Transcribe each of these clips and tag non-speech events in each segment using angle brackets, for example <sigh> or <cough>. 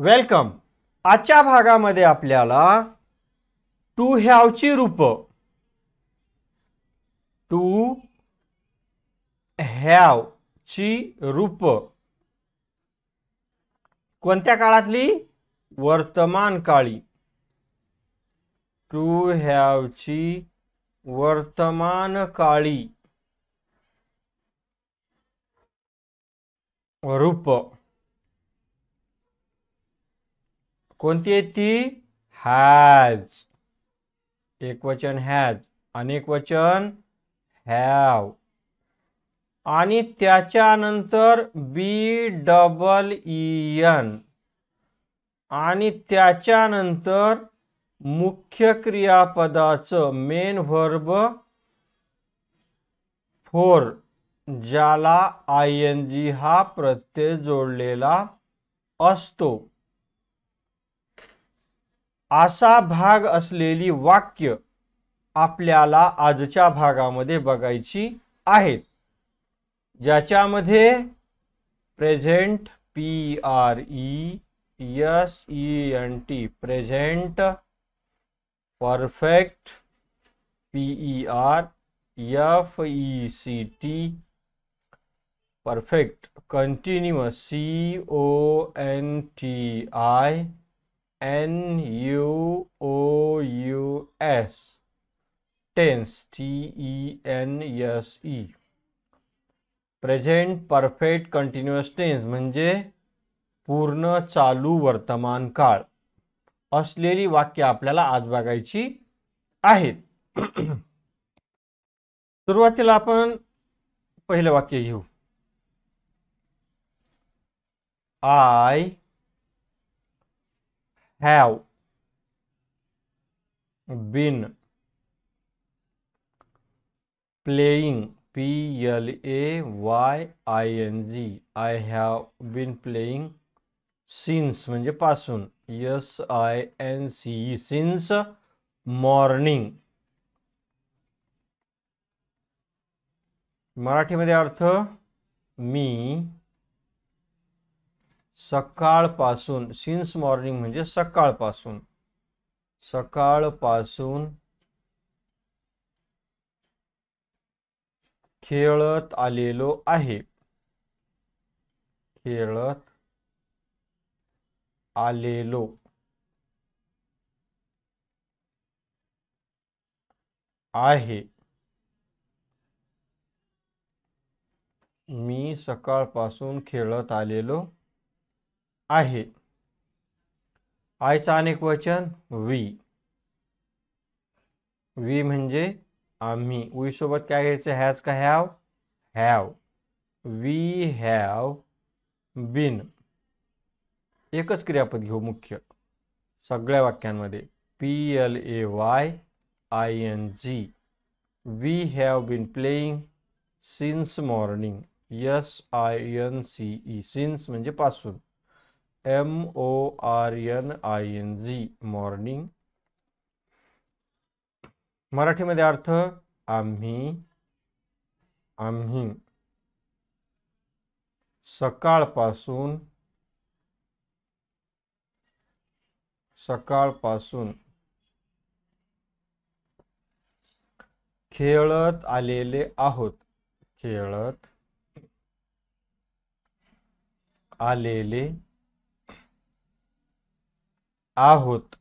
Welcome आजच्या भागामध्ये आपल्याला टू हॅवची रूप टू ची रूप कोणत्या काळातली वर्तमान काळी टू हॅवची वर्तमान काळी रूप कोणती आहे ती हॅज एकवचन हॅज अनेक वचन हॅव आणि त्याच्यानंतर बी डबल ई एन आणि त्याच्यानंतर मुख्य क्रियापदाचं मेन व्हर्ब फोर ज्याला आय एन जी हा प्रत्यय जोडलेला असतो असा भाग असलेली वाक्य आपल्याला आजच्या भागामध्ये बघायची आहेत ज्याच्यामध्ये present P R E S E N T present perfect P E R F E C T perfect continuous C O N T I N U O U S tense T E N S E present perfect continuous tense म्हणजे पूर्ण चालू वर्तमान काळ असलेली वाक्य आपल्याला आज बघायची आहेत <clears throat> सुरुवातीला आपण पहिलं वाक्य घेऊ I have been playing P L A Y I N G I have been playing since म्हणजे पासून S I N C since morning मराठीमध्ये अर्थ मी सकाळपासून सिन्स मॉर्निंग म्हणजे सकाळपासून सकाळपासून खेळत आलेलो आहे खेळत आलेलो आहे मी सकाळपासून खेळत आलेलो आहे आयचं अनेक वचन वी वी म्हणजे आम्ही वी सोबत काय घ्यायचं हॅज का have have we have been एकच क्रियापद घेऊ मुख्य सगळ्या वाक्यांमध्ये P L A Y I N G we have been playing since morning S I N C E since म्हणजे पासून M O R N I N G morning मराठीमध्ये अर्थ आम्ही आम्ही सकाळपासून सकाळपासून खेळत आलेले आहोत खेळत आलेले आहोत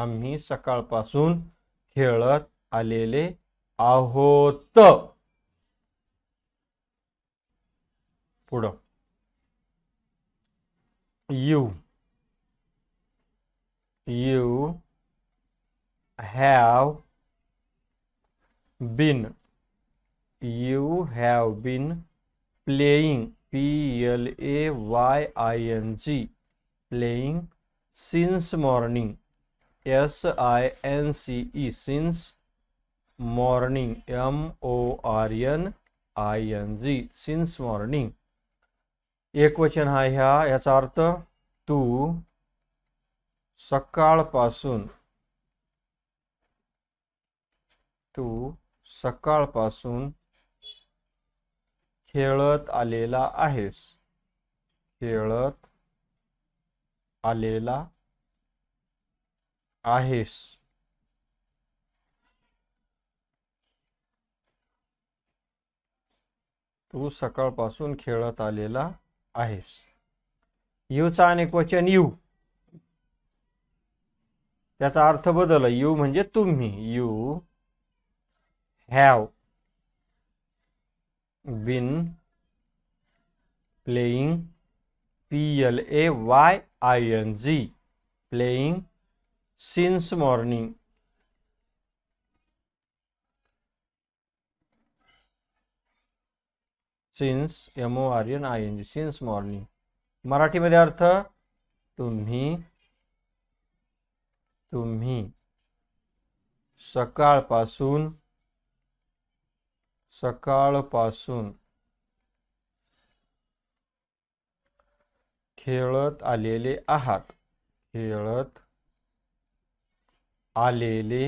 आम्मी सकापासन खेल आहोत you you have been you have been playing P L A Y I N G playing since morning S I N C E since morning M O R N I N G since morning एकवचन हा ह्या याचा अर्थ तू सकाळपासून तू सकाळपासून खेळत आलेला आहेस खेळत आलेला आहेस तू सकाळपासून खेळत आलेला आहेस यूचा अनेक वचन यू त्याचा अर्थ बदल यू म्हणजे तुम्ही you have been playing P L A Y I N G playing since morning since M O i n I N G since morning मराठीमध्ये अर्थ तुम्ही तुम्ही सकाळपासून सकाळपासून खेळत आलेले आहात खेळत आलेले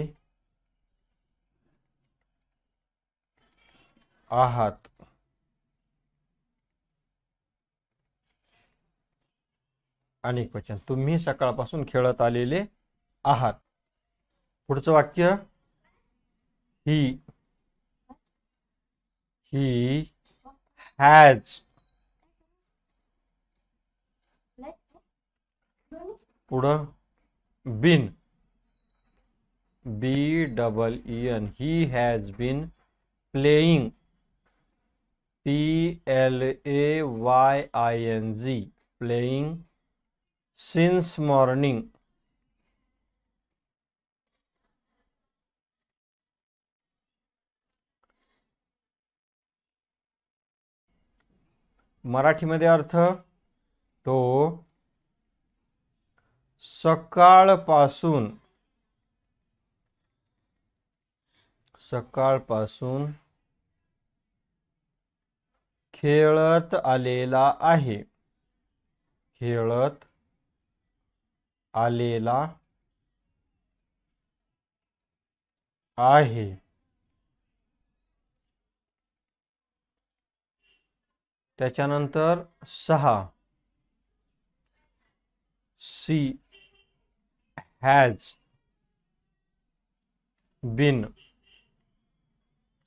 आहात अनेक तुम्ही सकाळपासून खेळत आलेले आहात पुढचं वाक्य ही ही हॅज पुढं been B double E N he has been playing P L A Y I N G playing since morning मराठीमध्ये अर्थ तो सकाळपासून सकाळपासून खेळत आलेला आहे खेळत आलेला आहे त्याच्यानंतर सहा she has been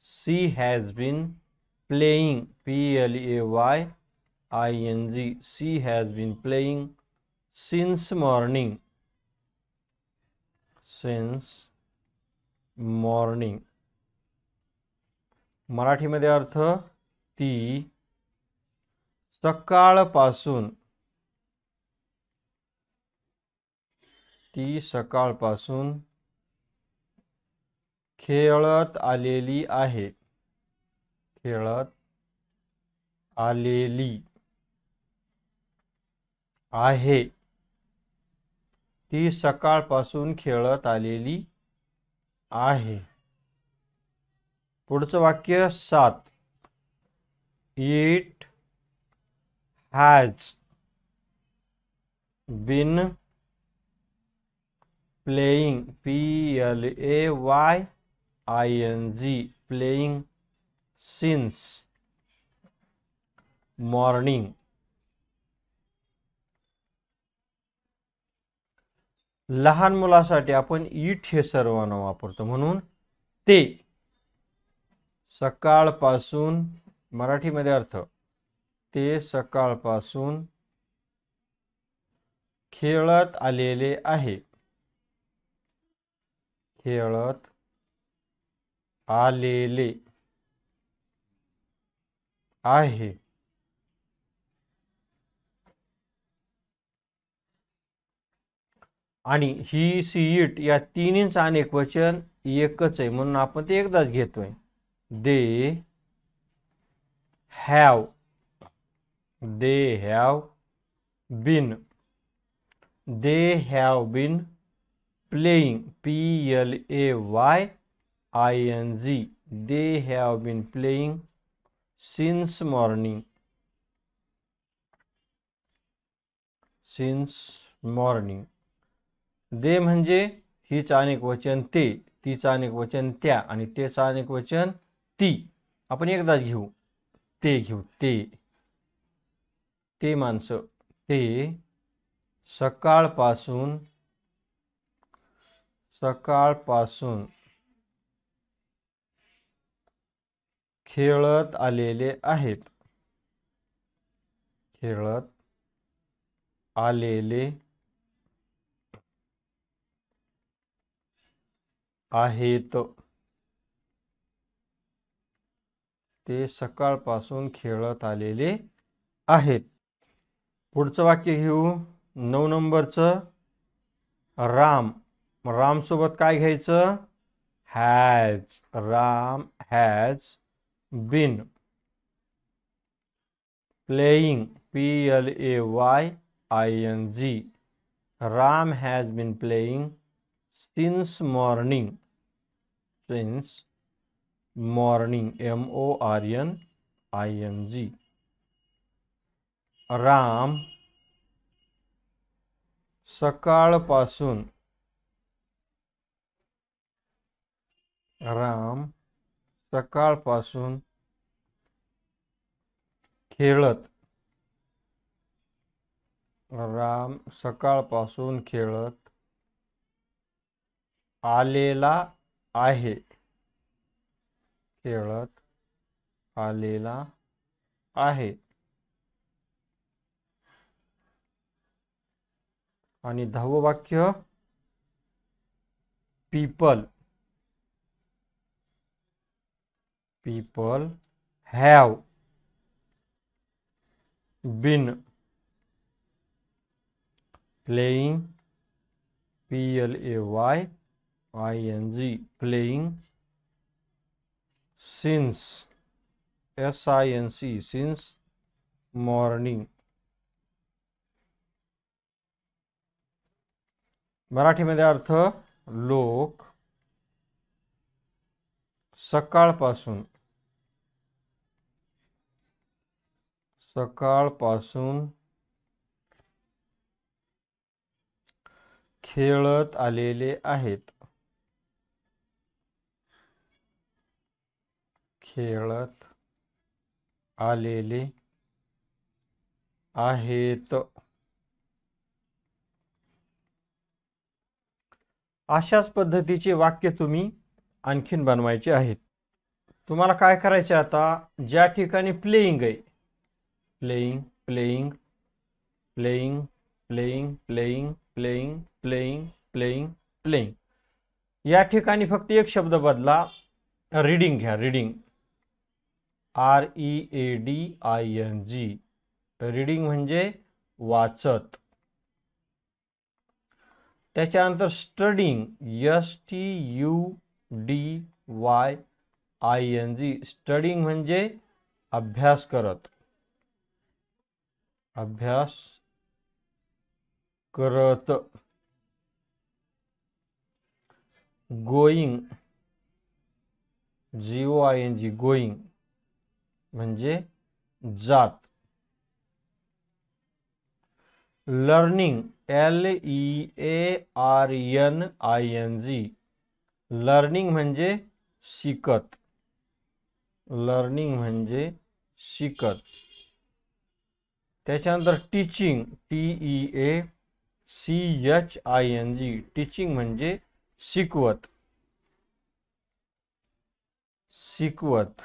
she has been playing P L A Y I N G she has been playing since morning since morning Marathi मध्य अर्थ ती सकापासन ती सकाळपासून खेळत आलेली आहे खेळत आलेली आहे ती सकाळपासून खेळत आलेली आहे पुढचं वाक्य सात it has been playing, P L A Y I N G playing, since morning लहान मुलासाठी आपण इट हे सर्वांना वापरतो म्हणून ते सकाळपासून मराठीमध्ये अर्थ ते सकाळपासून खेळत आलेले आहे खेळत आलेले आहे आणि ही सी, इट, या तिन्हींचं अनेक वचन एकच आहे म्हणून आपण ते एकदाच घेतोय they have they have been they have been playing p l a y i n g they have been playing since morning since morning they म्हणजे हीच अनेक वचन ते तीच अनेक वचन त्या आणि तेच अनेक वचन ती आपण एकदाच घेऊ ते घेऊ ते ते माणसं ते सकाळपासून सकाळपासून खेळत आलेले आहेत खेळत आलेले आहेत ते सकाळपासून खेळत आलेले आहेत पुढचं वाक्य घेऊ नऊ नंबरचं राम मग रामसोबत काय घ्यायचं has Ram has been playing P L A Y I N G Ram has been playing since morning since morning M O R N I N G Ram सकाळपासून राम सकाळपासून खेळत राम सकाळपासून खेळत आलेला आहे खेळत आलेला आहे आणि दहावं वाक्य people people have been playing p l a y i n g playing since s i n c since morning Marathi मराठीमध्ये अर्थ लोक सकाळपासून सकाळपासून खेळत आलेले आहेत खेळत आलेले आहेत अशाच पद्धतीचे वाक्य तुम्ही आणखीन बनवायचे आहेत तुम्हाला काय करायचे आता ज्या ठिकाणी प्लेईंग आहे playing, playing, playing, playing, playing, playing, playing, playing, playing. या ठिकाणी फक्त एक शब्द बदला रीडिंग घ्या reading R E A D I N G reading म्हणजे वाचत त्याच्यानंतर studying S T U D Y I N G studying म्हणजे अभ्यास करत अभ्यास करत going G O N G going म्हणजे जात learning L E A R N I N G learning म्हणजे शिकत लर्निंग शिकत त्याच्यानंतर teaching T E A C H I N G teaching म्हणजे शिकवत शिकवत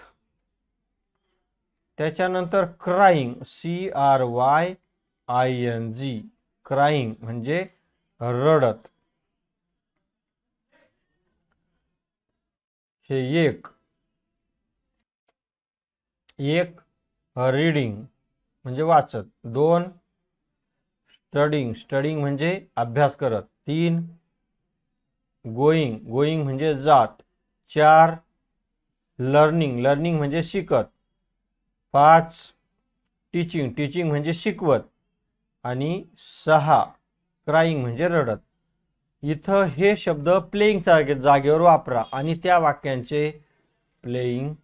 त्याच्यानंतर crying C R Y I N G crying म्हणजे रडत हे एक एक रीडिंग म्हणजे वाचत दोन स्टडिंग स्टडिंग म्हणजे अभ्यास करत तीन गोईंग गोईंग म्हणजे जात चार लर्निंग लर्निंग म्हणजे शिकत पाच टीचिंग टीचिंग म्हणजे शिकवत आणि सहा क्राईंग म्हणजे रडत इथं हे शब्द जागे जागेवर वापरा आणि त्या वाक्यांचे प्लेईंग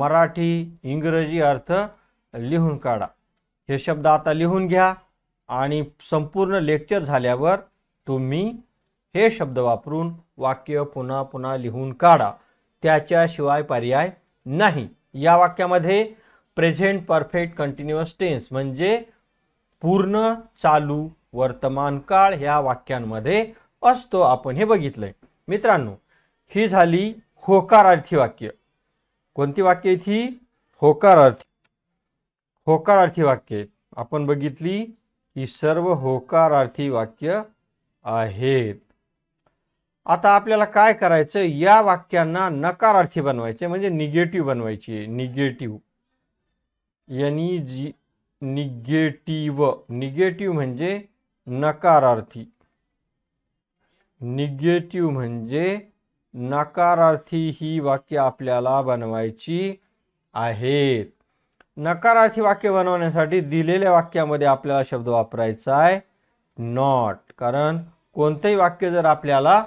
मराठी इंग्रजी अर्थ लिहून काढा हे शब्द आता लिहून घ्या आणि संपूर्ण लेक्चर झाल्यावर तुम्ही हे शब्द वापरून वाक्य पुन्हा पुन्हा लिहून काढा त्याच्याशिवाय पर्याय नाही या वाक्यामध्ये प्रेझेंट परफेक्ट कंटिन्युअस टेन्स म्हणजे पूर्ण चालू वर्तमान काळ ह्या वाक्यांमध्ये असतो आपण हे बघितलंय मित्रांनो ही झाली होकारार्थी वाक्य कोणती वाक्य होकार होकारार्थी होकारार्थी वाक्य आपण बघितली की सर्व होकारार्थी वाक्य आहेत आता आपल्याला काय करायचं या वाक्यांना नकारार्थी बनवायचे म्हणजे निगेटिव्ह बनवायची निगेटिव्ह यांनी जी e निगेटिव्ह निगेटिव्ह म्हणजे नकारार्थी निगेटिव्ह म्हणजे नकारार्थी ही वाक्य आपल्याला बनवायची आहेत नकारार्थी वाक्य बनवण्यासाठी दिलेल्या वाक्यामध्ये आपल्याला शब्द वापरायचा आहे नॉट कारण कोणतंही वाक्य जर आपल्याला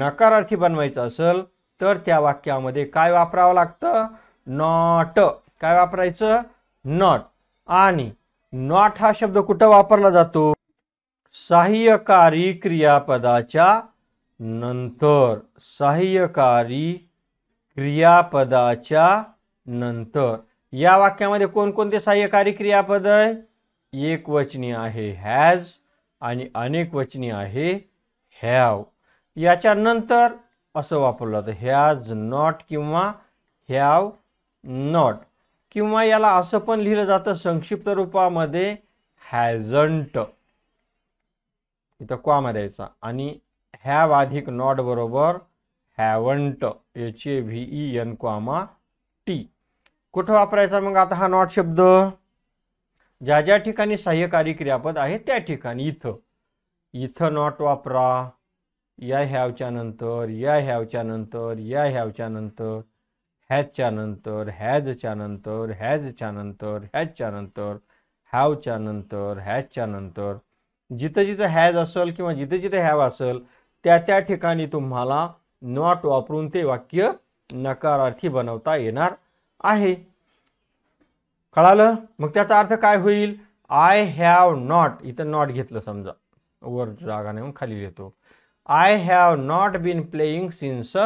नकारार्थी बनवायचं असेल तर त्या वाक्यामध्ये काय वापरावं लागतं नॉट काय वापरायचं नॉट आणि नॉट हा शब्द कुठं वापरला जातो सहाय्यकारी क्रियापदाच्या नंतर सहाय्यकारी क्रियापदाच्या नंतर या वाक्यामध्ये कोणकोणते सहाय्यकारी क्रियापद आहे एक वचनी आहे हॅज आणि अनेक वचनी आहे हॅव याच्यानंतर असं वापरलं जातं हॅज नॉट किंवा हॅव नॉट किंवा याला असं पण लिहिलं जातं संक्षिप्त रूपामध्ये हॅजंट इथं क्वामा द्यायचा आणि हॅव अधिक नॉट बरोबर haven't H A V E N comma T कुठं वापरायचा मग आता हा नॉट शब्द ज्या ज्या ठिकाणी सहाय्यकारी क्रियापद आहे त्या ठिकाणी इथं इथं नॉट वापरा या ह्यावच्या नंतर या ह्यावच्या नंतर या ह्यावच्या नंतर हॅजच्या नंतर हॅजच्या नंतर हॅजच्या नंतर हॅजच्या नंतर हॅवच्या नंतर हॅजच्या नंतर जिथं जिथं हॅज असेल किंवा जिथं जिथे हॅव असेल त्या त्या ठिकाणी तुम्हाला नॉट वापरून ते वाक्य नकारार्थी बनवता येणार आहे कळालं मग त्याचा अर्थ काय होईल आय हॅव नॉट इथं नॉट घेतलं समजा वर जागा नेऊन खाली लिहितो I have not been playing since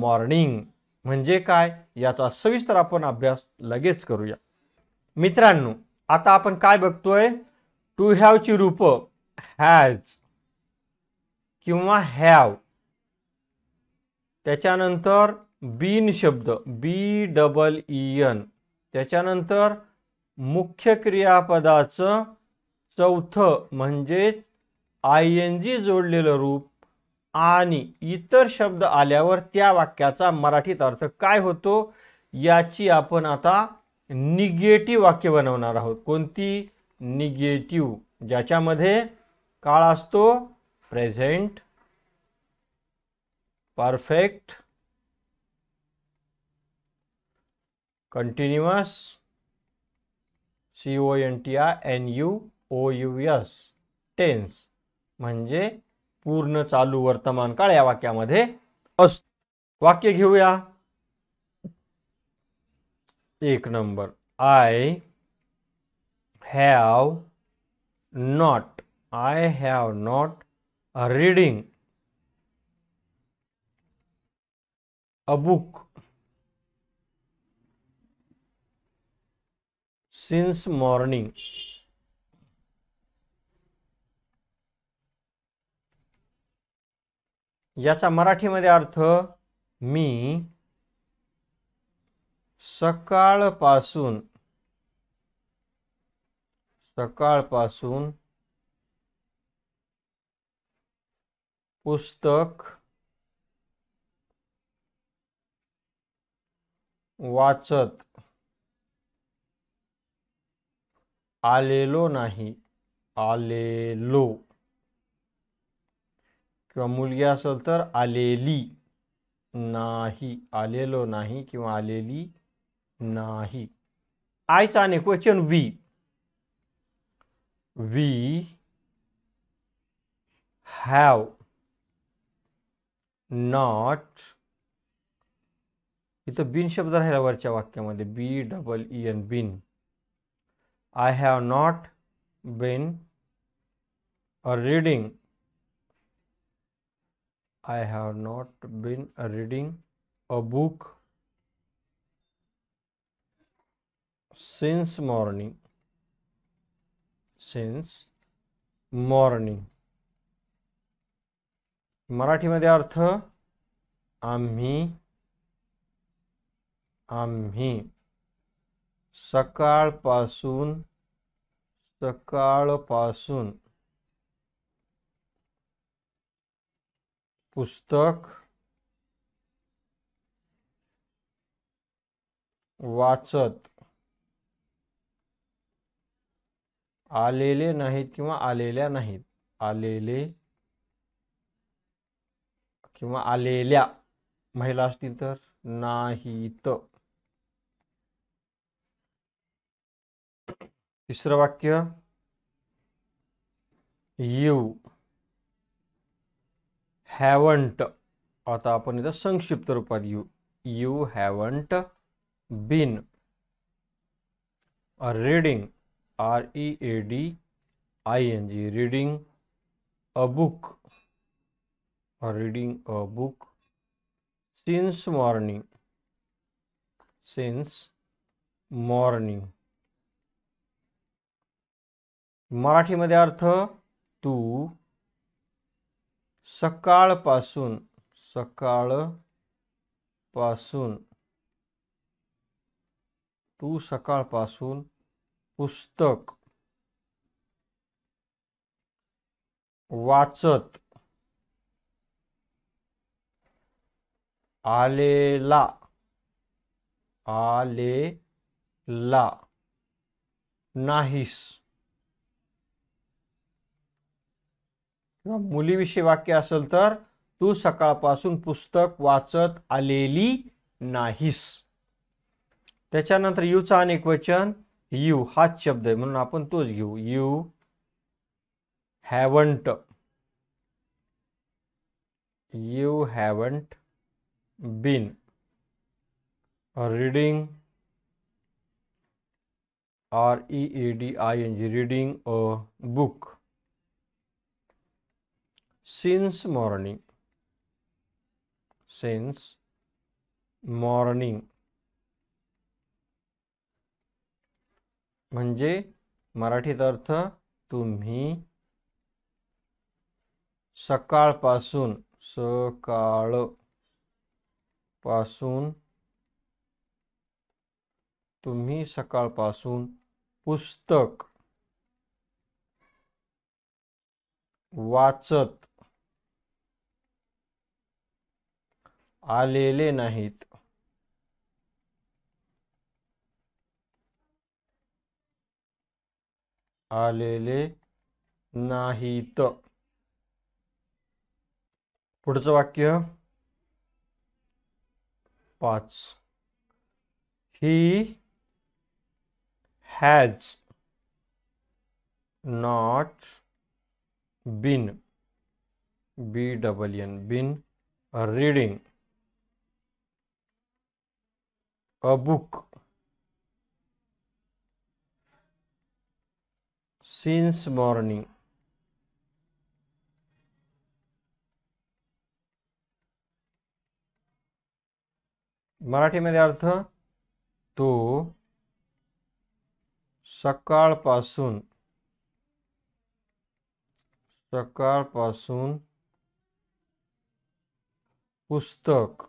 morning म्हणजे काय याचा सविस्तर आपण अभ्यास लगेच करूया मित्रांनो आता आपण काय बघतोय टू हॅवची रूप हॅज किंवा हॅव त्याच्यानंतर बीन शब्द बी डबल ई एन त्याच्यानंतर मुख्य क्रियापदाचं चौथं म्हणजेच आय एन जी जोडलेलं रूप आणि इतर शब्द आल्यावर त्या वाक्याचा मराठीत अर्थ काय होतो याची आपण आता निगेटिव्ह वाक्य बनवणार आहोत कोणती निगेटिव्ह ज्याच्यामध्ये काळ असतो present perfect continuous C O N T I N U O U S tense म्हणजे पूर्ण चालू वर्तमान काळ या वाक्यामध्ये असत वाक्य घेऊया एक number I have not I have not reading a book since morning याचा मराठीमध्ये अर्थ मी सकाळपासून सकाळपासून पुस्तक वाचत आलेलो नाही आलेलो किंवा मुलगी असेल तर आलेली नाही आलेलो नाही किंवा आलेली नाही आयचा आणि question we we have not इथं बिन शब्द राहिला वरच्या वाक्यामध्ये B double E N been I have not been a reading. I have not been a reading a book since morning. Since morning. Morning मराठीमध्ये अर्थ आम्ही आम्ही सकाळपासून सकाळपासून पुस्तक वाचत आलेले नाहीत किंवा आलेल्या नाहीत आलेले किंवा आलेल्या महिला असतील तर नाहीत तिसरं वाक्य यू हॅवंट आता आपण इथं संक्षिप्त रूपात येऊ you haven't been reading R E A D I N G reading a book reading a book since morning since morning मराठीमध्ये अर्थ तू सकाळपासून सकाळपासून तू सकाळपासून पुस्तक वाचत आलेला आलेला नाहीस किंवा मुलीविषयी वाक्य असेल तर तू सकाळपासून पुस्तक वाचत आलेली नाहीस त्याच्यानंतर यूचा अनेक वचन यू हाच शब्द आहे म्हणून आपण तोच घेऊ you haven't you haven't been reading R E A D I N G reading a book since morning since morning म्हणजे मराठीत अर्थ तुम्ही सकाळपासून सकाळ पासून तुम्ही सकाळपासून पुस्तक वाचत आलेले नाहीत आलेले नाहीत पुढचं वाक्य पाच he has not been B double N been reading a book since morning Marathi मध्य अर्थ तो सकापासन सकापासन पुस्तक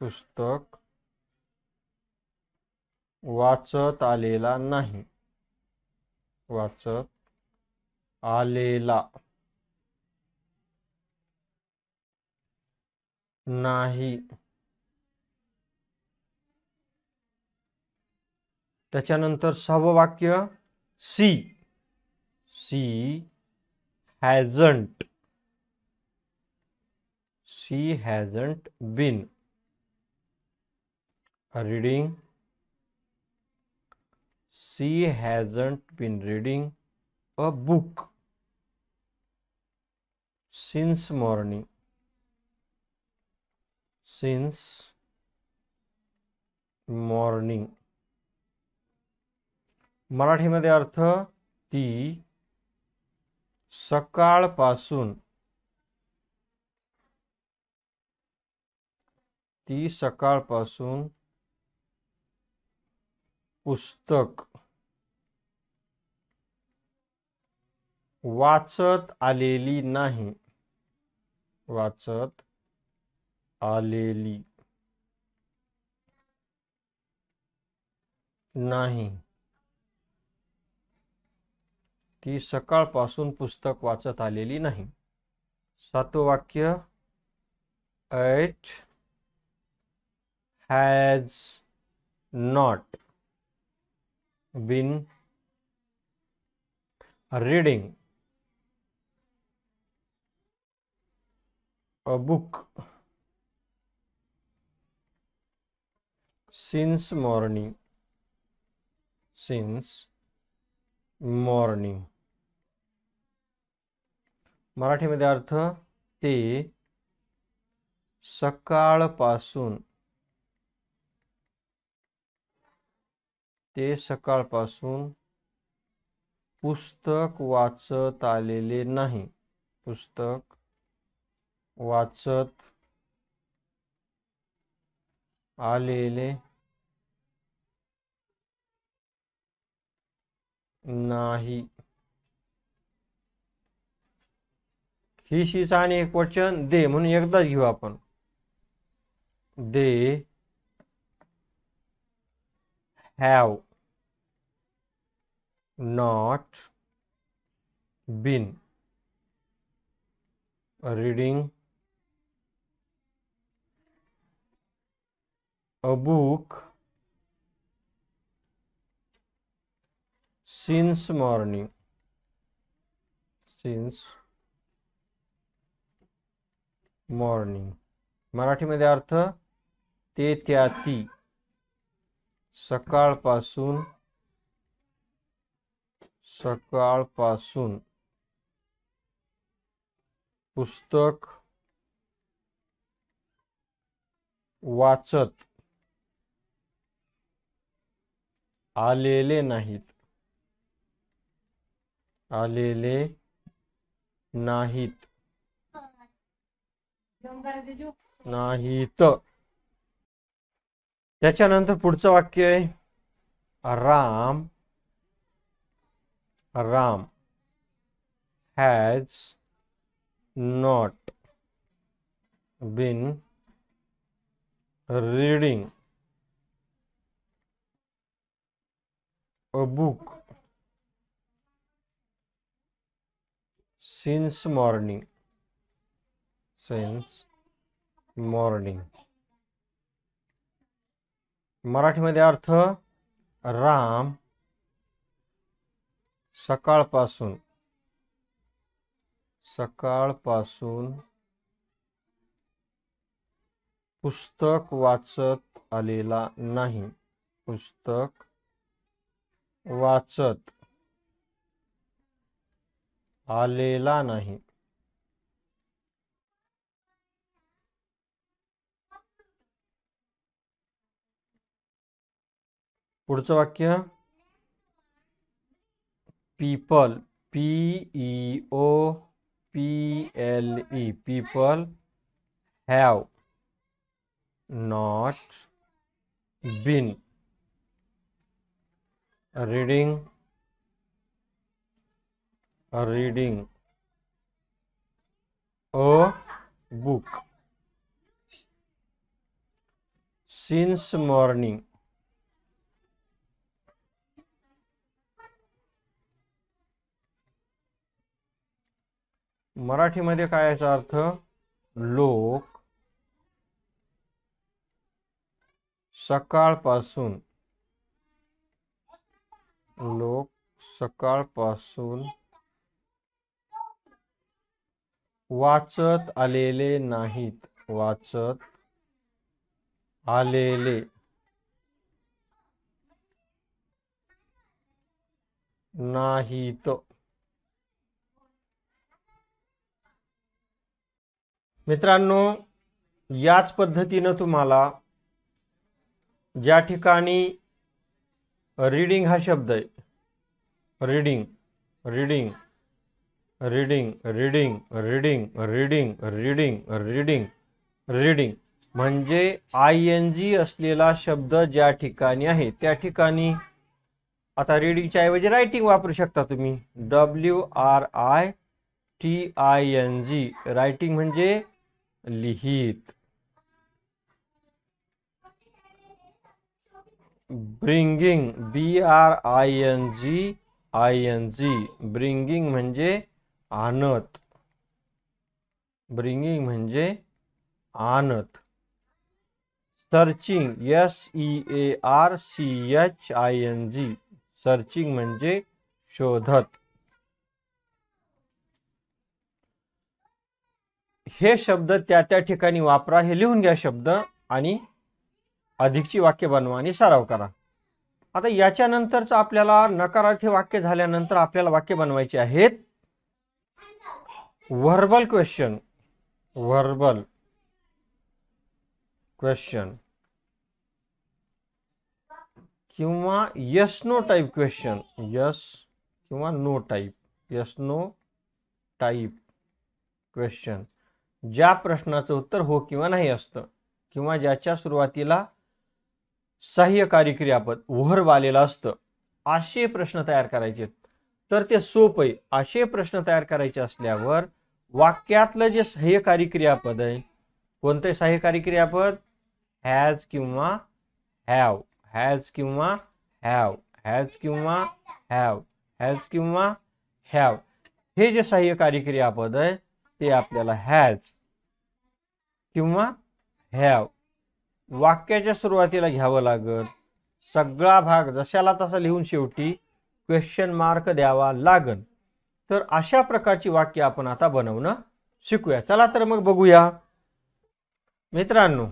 पुस्तक वाचत आलेला नाही वाचत आलेला नाही त्याच्यानंतर वाक्य she she hasn't she hasn't been a reading she hasn't been reading a book since morning since morning मराठीमध्ये अर्थ ती सकाळपासून ती सकाळपासून पुस्तक वाचत आलेली नाही वाचत आलेली नाही ती सकाळपासून पुस्तक वाचत आलेली नाही सातवं वाक्य it has not been reading a book since morning since morning मराठीमध्ये अर्थ ते सकाळपासून ते सकाळपासून पुस्तक वाचत आलेले नाही पुस्तक वाचत आलेले नाही ही आणि एक वचन दे म्हणून एकदाच घेऊ आपण they have not been reading a book since morning since morning मराठीमध्ये अर्थ ते त्या ती सकाळपासून सकाळपासून पुस्तक वाचत आलेले नाहीत आलेले नाहीत नाहीत त्याच्यानंतर पुढचं वाक्य आहे Ram Ram has not been reading a book since morning since morning मराठीमध्ये अर्थ राम सकाळपासून सकाळपासून पुस्तक वाचत आलेला नाही पुस्तक वाचत आलेला नाही पुढचं वाक्य people P E O P L E people have not been reading reading a book since morning मराठीमध्ये काय याचा अर्थ लोक सकाळपासून लोक सकाळपासून वाचत आलेले नाहीत वाचत आलेले नाहीत मित्रांनो याच पद्धतीनं तुम्हाला ज्या ठिकाणी रीडिंग हा शब्द आहे reading reading reading reading reading reading reading reading reading म्हणजे आय एन जी असलेला शब्द ज्या ठिकाणी आहे त्या ठिकाणी आता रीडिंगच्या ऐवजी रायटिंग वापरू शकता तुम्ही W R I T I N G writing म्हणजे लिहित bringing B R I N G I N G bringing म्हणजे आणत ब्रिंगिंग म्हणजे आणत searching S E A R C H I N G searching म्हणजे शोधत हे शब्द त्या त्या ठिकाणी वापरा हे लिहून घ्या शब्द आणि अधिकची वाक्य बनवा आणि सराव करा आता याच्यानंतरच आपल्याला नकारार्थी वाक्य झाल्यानंतर आपल्याला वाक्य बनवायचे आहेत व्हर्बल क्वेश्चन व्हर्बल क्वेश्चन किंवा yes no type question yes किंवा no type yes no type question ज्या प्रश्नाचं उत्तर हो किंवा नाही असतं किंवा ज्याच्या सुरुवातीला सहाय्यकारी क्रियापद ओहर आलेलं असतं असे प्रश्न तयार करायचे तर ते सोपे आहे असे प्रश्न तयार करायचे असल्यावर वाक्यातलं जे सहाय्यकारी क्रियापद आहे कोणते सहाय्यकारी क्रियापद हॅज किंवा हॅव हॅज किंवा हॅव हॅज किंवा हॅव हॅज किंवा हॅव हे जे सहाय्यकारी क्रियापद आहे ते आपल्याला हॅज किंवा हॅव वाक्याच्या सुरुवातीला घ्यावं लागत सगळा भाग जशाला तसा लिहून शेवटी क्वेश्चन मार्क द्यावा लागल तर अशा प्रकारची वाक्य आपण आता बनवणं शिकूया चला तर मग बघूया मित्रांनो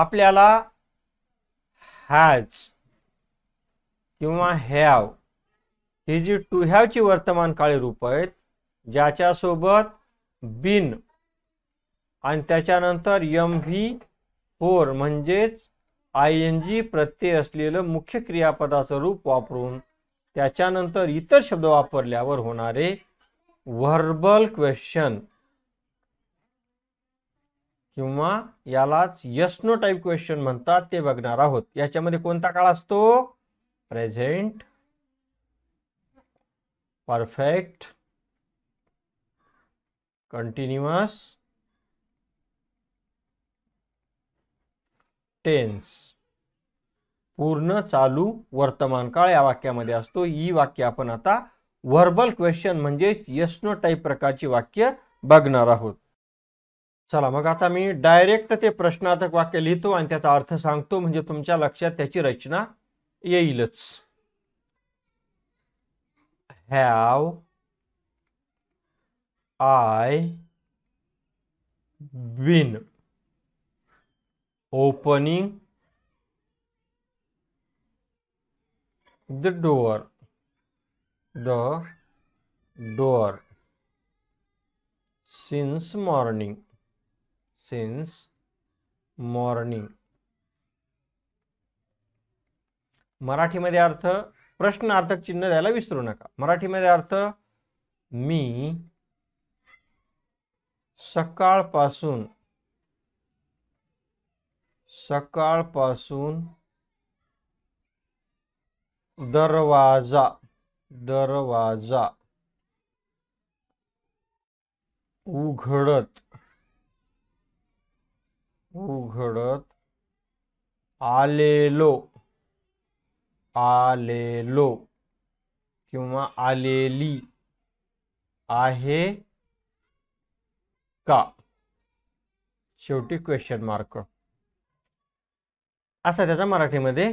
आपल्याला हॅज किंवा हॅव ही जी टू ची वर्तमान काळी रूप आहेत ज्याच्यासोबत बिन आणि त्याच्यानंतर यम व्ही फोर म्हणजेच आय एन जी प्रत्यय असलेलं मुख्य क्रियापदाचं रूप वापरून त्याच्यानंतर इतर शब्द वापरल्यावर होणारे व्हर्बल क्वेश्चन किंवा यालाच यस्नो टाईप क्वेश्चन म्हणतात ते बघणार आहोत याच्यामध्ये कोणता काळ असतो प्रेझेंट परफेक्ट कंटिन्युअस टेन्स पूर्ण चालू वर्तमान काळ या वाक्यामध्ये असतो ही वाक्य आपण आता व्हर्बल क्वेश्चन म्हणजे यस्नो टाईप प्रकारची वाक्य बघणार आहोत चला मग आता मी डायरेक्ट ते प्रश्नार्थक वाक्य लिहितो आणि त्याचा अर्थ सांगतो म्हणजे तुमच्या लक्षात त्याची रचना येईलच have I been opening the door the door since morning since morning मराठीमध्ये अर्थ प्रश्नार्थक चिन्ह द्यायला विसरू नका मराठीमध्ये अर्थ मी सकाळपासून सकाळपासून दरवाजा दरवाजा उघडत उघडत आलेलो आलेलो किंवा आलेली आहे का शेवटी क्वेश्चन मार्क असा त्याचा मराठीमध्ये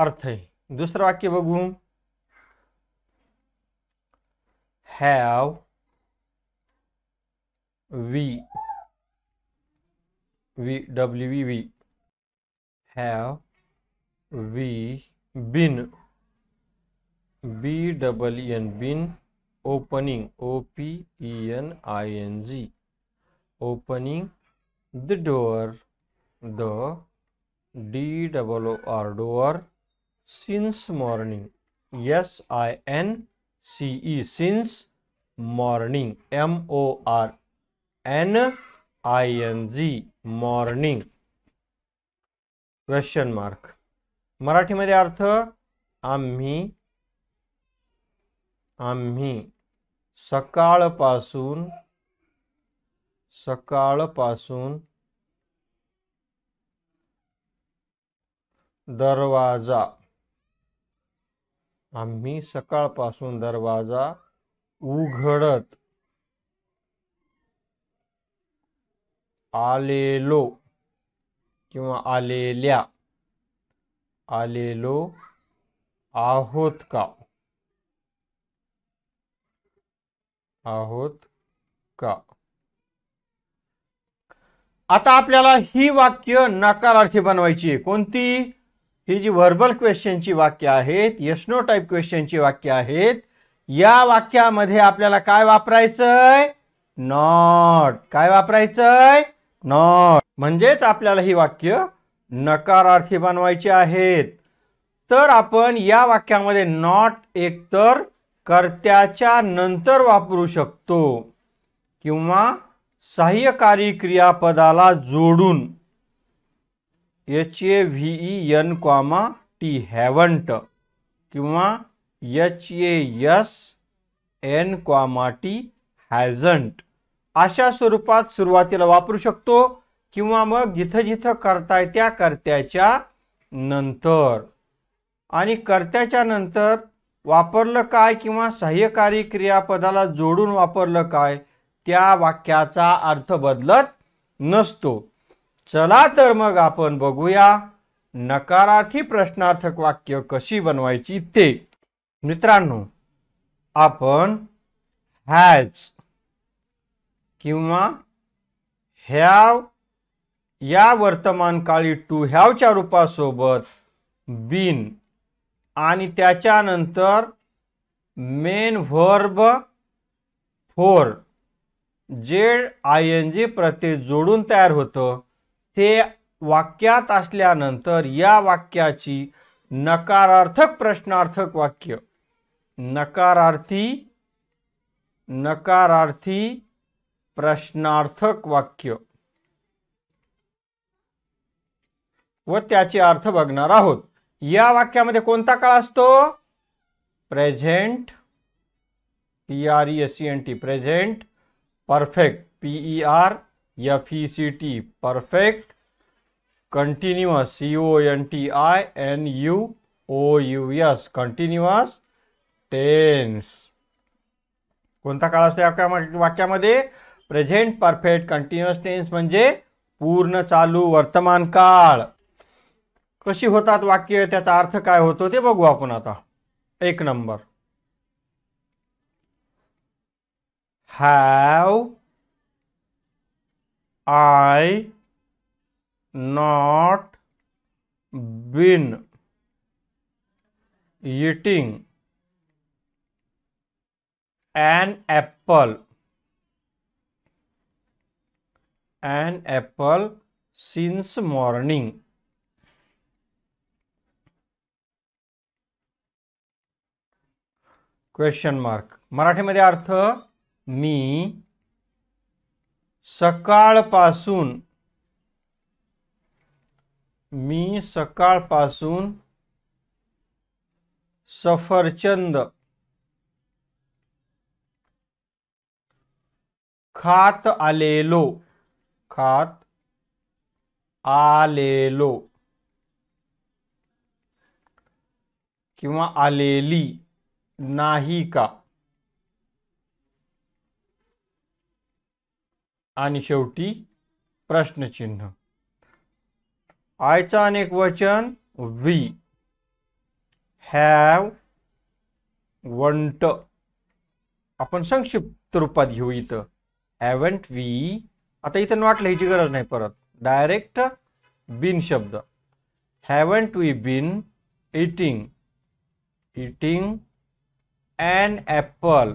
अर्थ आहे दुसरं वाक्य बघू have we we W we we have we been B double N been opening O P E N I N G opening the door the d double o r door since morning s i n c e since morning m o r n i n g morning Question mark Marathi मध्ये अर्थ आम्ही आम्ही सकाळपासून सकाळपासून दरवाजा आम्ही सकाळपासून दरवाजा उघडत आलेलो किंवा आलेल्या आलेलो आहोत का आहोत का आता आपल्याला ही वाक्य नकारार्थी बनवायची आहे कोणती ही जी व्हर्बल क्वेश्चनची वाक्य आहेत यशनो टाईप क्वेश्चनची वाक्य आहेत या वाक्यामध्ये आपल्याला काय वापरायचंय नॉट काय वापरायचंय नॉट म्हणजेच आपल्याला ही वाक्य नकारार्थी बनवायची आहेत तर आपण या वाक्यामध्ये नॉट एकतर कर्त्याच्या नंतर वापरू शकतो किंवा सहाय्यकारी क्रियापदाला जोडून H A V E N comma T haven't किंवा H A S N comma T hasn't अशा स्वरूपात सुरुवातीला वापरू शकतो किंवा मग जिथं जिथं करताय त्या कर्त्याच्या नंतर आणि कर्त्याच्या नंतर वापरलं काय किंवा सहाय्यकारी क्रियापदाला जोडून वापरलं काय त्या वाक्याचा अर्थ बदलत नसतो चला तर मग आपण बघूया नकारार्थी प्रश्नार्थक वाक्य कशी बनवायची ते मित्रांनो आपण हॅज किंवा हॅव या वर्तमानकाळी टू हॅवच्या रूपासोबत बीन आणि त्याच्यानंतर मेन व्हर्ब फोर जे आय एन जी प्रत्यय जोडून तयार होतं ते वाक्यात असल्यानंतर या वाक्याची नकारार्थक प्रश्नार्थक वाक्य नकारार्थी नकारार्थी प्रश्नार्थक वाक्य व त्याचे अर्थ बघणार आहोत या वाक्यामध्ये कोणता काळ असतो present P R E S C N T present perfect P E R F E C T perfect continuous C O N T I N U O U S continuous tense कोणता काळ असतो या वाक्यामध्ये present perfect continuous tense म्हणजे पूर्ण चालू वर्तमान काळ कशी होतात वाक्य त्याचा अर्थ काय होतो ते बघू आपण आता एक number have I not been eating an apple an apple since morning question mark Marathi में अर्थ मी सकाळपासून मी सकाळपासून सफरचंद खात आलेलो खात आलेलो किंवा आलेली नाही का आणि शेवटी प्रश्नचिन्ह आयचं अनेक वचन वी हॅव वंट आपण संक्षिप्त रूपात घेऊ इथं हॅवंट वी आता इथं नॉट लिहायची गरज नाही परत डायरेक्ट बिन शब्द haven't we been eating eating and apple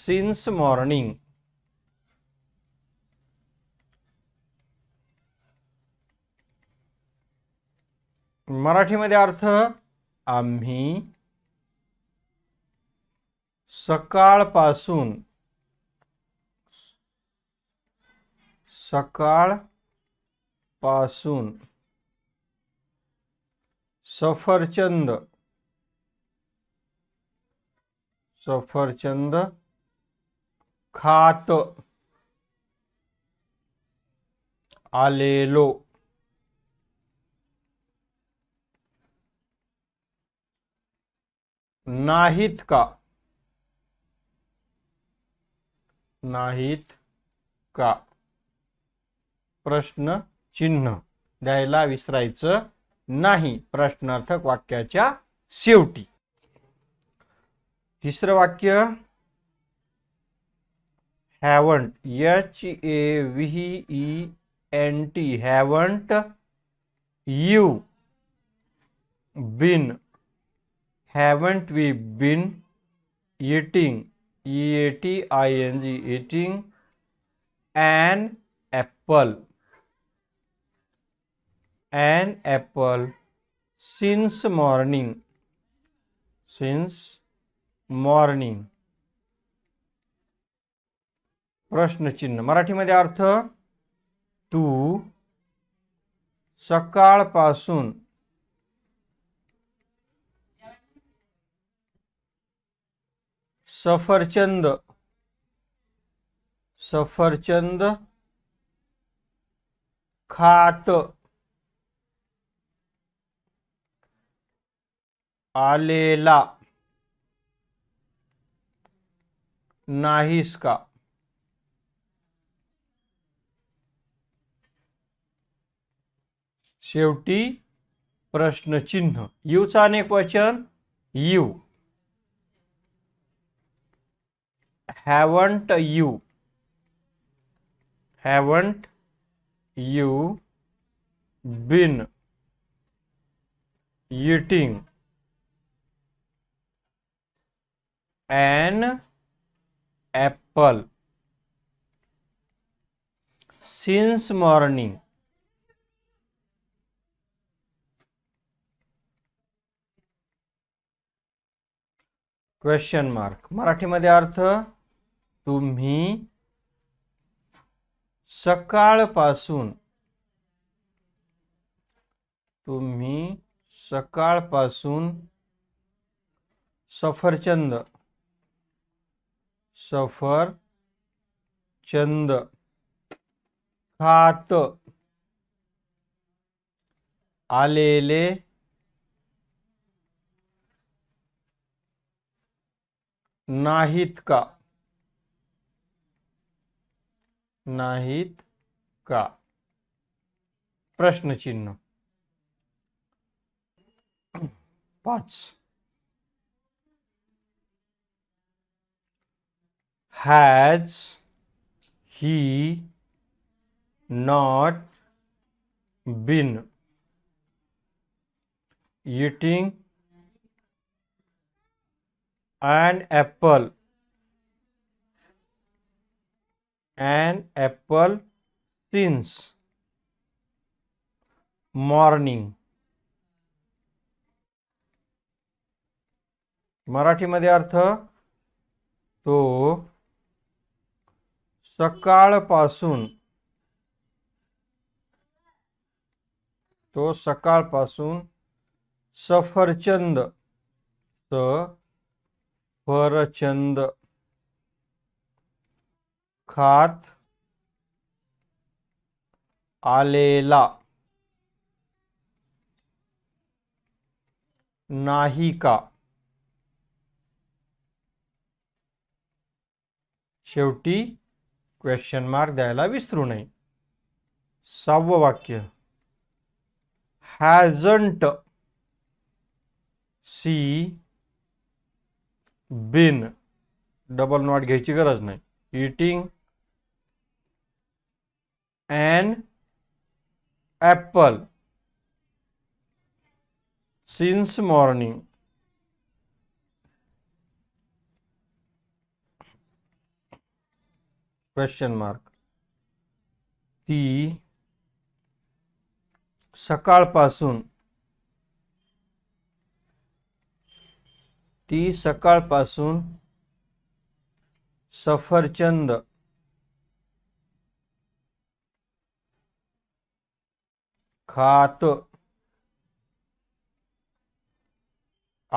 since morning मराठीमध्ये अर्थ आम्ही सकाळपासून सकाळपासून सफरचंद सफरचंद खात आलेलो नाहीत का नाहीत का प्रश्न चिन्ह द्यायला विसरायचं नाही प्रश्नार्थक वाक्याच्या शेवटी तिसरं वाक्य haven't h a v e n t haven't you been haven't we been eating e a t i n g eating an apple an apple since morning since morning प्रश्नचिन्ह मध्य अर्थ तू सकाळपासून सफरचंद सफरचंद खात आलेला नाहीस का शेवटी यू च अनेक वचन you haven't you haven't you been eating an apple since morning question mark मराठीमध्ये अर्थ तुम्ही सकाळपासून तुम्ही सकाळपासून सफरचंद सफरचंद खात आलेले नाहित का नाहित का प्रश्न चिन्ह पांच has he not been eating an apple an apple since morning मराठीमध्ये अर्थ तो सकाळपासून तो सकाळपासून सफरचंद स परचंद खात आलेला नाही का शेवटी क्वेश्चन मार्क द्यायला विसरू नये सहावं वाक्य hasn't she been double not घ्यायची गरज नाही eating and apple since morning question mark ती सकाळपासून ती सकापासन सफरचंद खात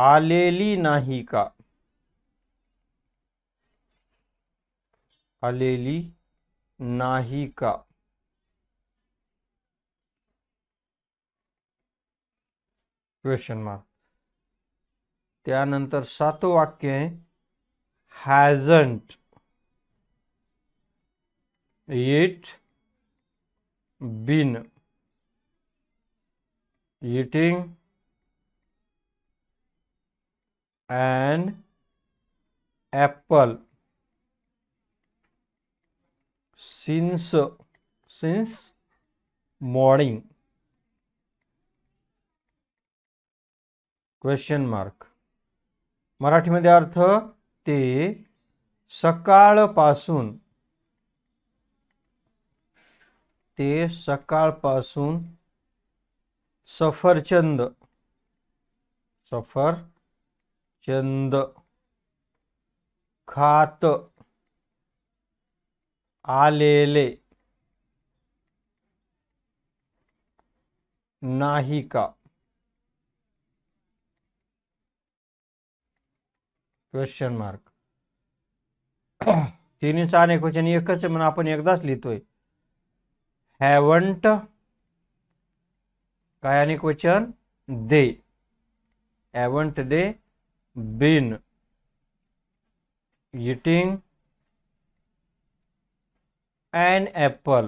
आलेली नहीं का आलेली नहीं का क्वेश्चन मार्क त्यानंतर सात वाक्य है hasn't it been eating an apple since since morning question mark मराठीमध्ये अर्थ ते सकाळपासून ते सकाळपासून सफरचंद सफरचंद खात आलेले नाही का क्वेश्चन मार्क तीन आणि क्वेश्चन एकच आहे म्हणून आपण एकदाच लिहितोय question they haven't they been eating an apple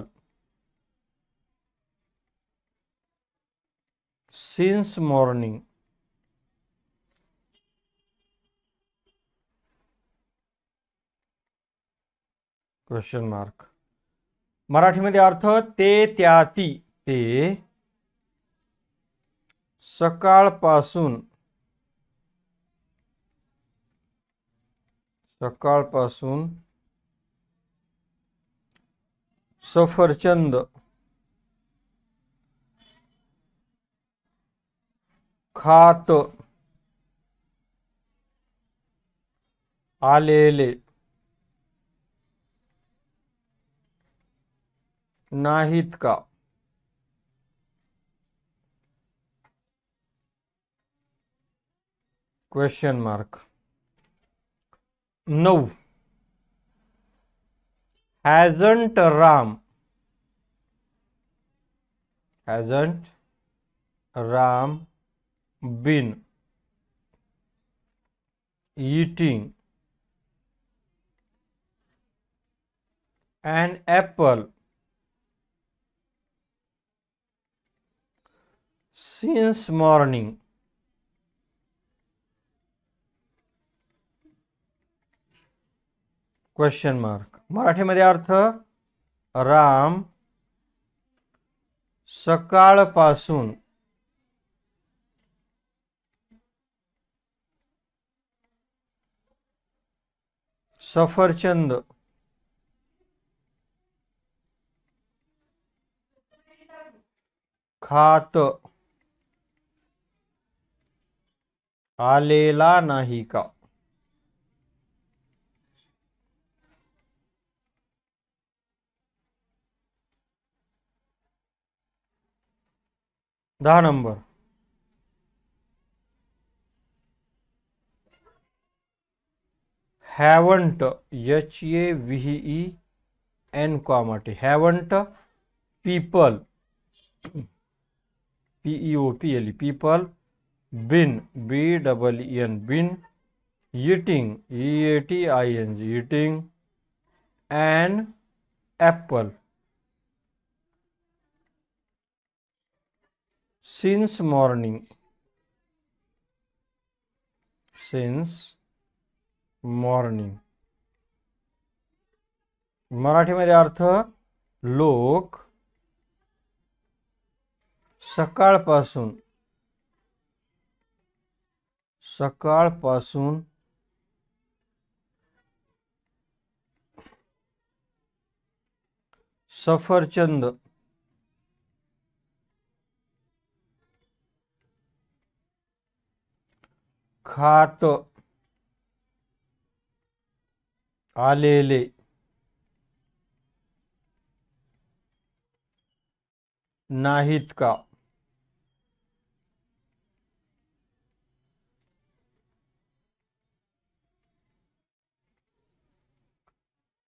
since morning question mark मराठीमध्ये अर्थ ते त्या ती ते सकाळपासून सकाळपासून सफरचंद खात आलेले नाहिद का क्वेश्चन मार्क नौ hasn't Ram hasn't Ram been eating an apple since morning. Question mark मराठीमध्ये अर्थ राम सकाळपासून सफरचंद खात आलेला नाही का दहा number haven't H A V E N e, कॉमाटी haven't people P E O P L people been B double N been eating E A T I N G eating and apple since morning since morning मराठीमध्ये अर्थ लोक सकाळपासून सकापासन सफरचंद खात आलेले नाहीत का